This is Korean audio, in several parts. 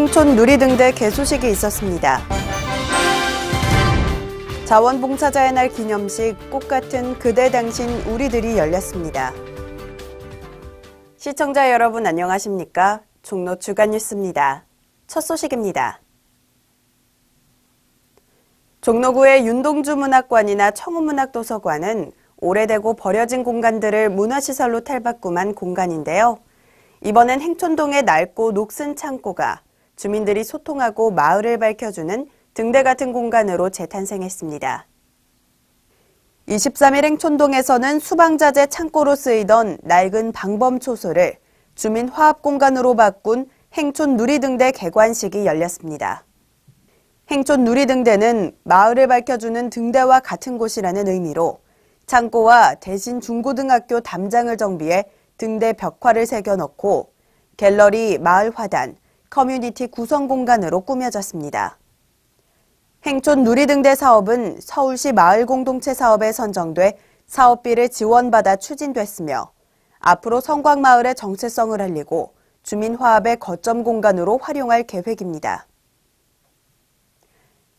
행촌 누리 등대 개소식이 있었습니다. 자원봉사자의 날 기념식 꽃 같은 그대 당신 우리들이 열렸습니다. 시청자 여러분 안녕하십니까? 종로 주간 뉴스입니다. 첫 소식입니다. 종로구의 윤동주 문학관이나 청우문학도서관은 오래되고 버려진 공간들을 문화시설로 탈바꿈한 공간인데요. 이번엔 행촌동의 낡고 녹슨 창고가 주민들이 소통하고 마을을 밝혀주는 등대 같은 공간으로 재탄생했습니다. 23일 행촌동에서는 수방자재 창고로 쓰이던 낡은 방범초소를 주민 화합 공간으로 바꾼 행촌 누리등대 개관식이 열렸습니다. 행촌 누리등대는 마을을 밝혀주는 등대와 같은 곳이라는 의미로 창고와 대신 중고등학교 담장을 정비해 등대 벽화를 새겨넣고 갤러리, 마을 화단, 커뮤니티 구성 공간으로 꾸며졌습니다. 행촌 누리등대 사업은 서울시 마을공동체 사업에 선정돼 사업비를 지원받아 추진됐으며 앞으로 성곽마을의 정체성을 알리고 주민화합의 거점 공간으로 활용할 계획입니다.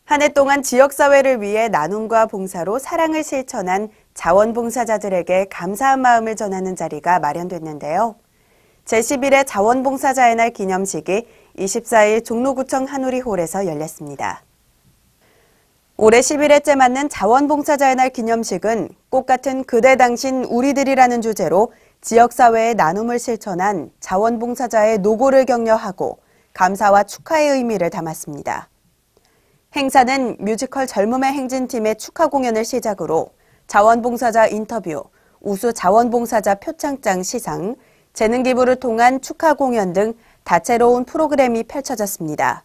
한 해 동안 지역사회를 위해 나눔과 봉사로 사랑을 실천한 자원봉사자들에게 감사한 마음을 전하는 자리가 마련됐는데요. 제11회 자원봉사자의 날 기념식이 24일 종로구청 한우리홀에서 열렸습니다. 올해 11회째 맞는 자원봉사자의 날 기념식은 꽃 같은 그대 당신 우리들이라는 주제로 지역사회의 나눔을 실천한 자원봉사자의 노고를 격려하고 감사와 축하의 의미를 담았습니다. 행사는 뮤지컬 젊음의 행진팀의 축하 공연을 시작으로 자원봉사자 인터뷰, 우수 자원봉사자 표창장 시상, 재능기부를 통한 축하 공연 등 다채로운 프로그램이 펼쳐졌습니다.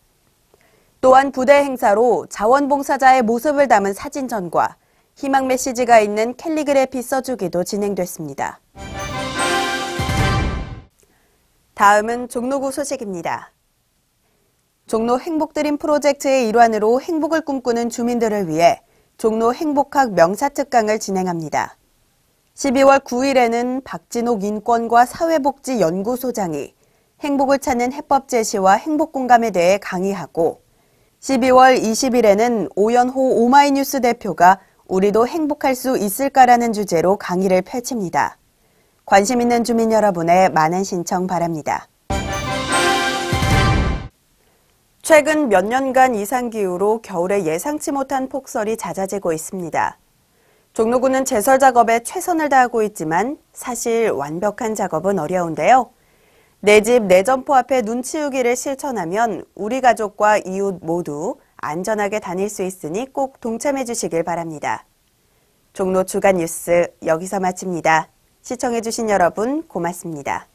또한 부대 행사로 자원봉사자의 모습을 담은 사진전과 희망 메시지가 있는 캘리그래피 써주기도 진행됐습니다. 다음은 종로구 소식입니다. 종로 행복드림 프로젝트의 일환으로 행복을 꿈꾸는 주민들을 위해 종로 행복학 명사특강을 진행합니다. 12월 9일에는 박진옥 인권과 사회복지연구소장이 행복을 찾는 해법 제시와 행복 공감에 대해 강의하고 12월 20일에는 오연호 오마이뉴스 대표가 우리도 행복할 수 있을까라는 주제로 강의를 펼칩니다. 관심 있는 주민 여러분의 많은 신청 바랍니다. 최근 몇 년간 이상기후로 겨울에 예상치 못한 폭설이 잦아지고 있습니다. 종로구는 제설 작업에 최선을 다하고 있지만 사실 완벽한 작업은 어려운데요. 내 집, 내 점포 앞에 눈치우기를 실천하면 우리 가족과 이웃 모두 안전하게 다닐 수 있으니 꼭 동참해 주시길 바랍니다. 종로 주간 뉴스 여기서 마칩니다. 시청해 주신 여러분 고맙습니다.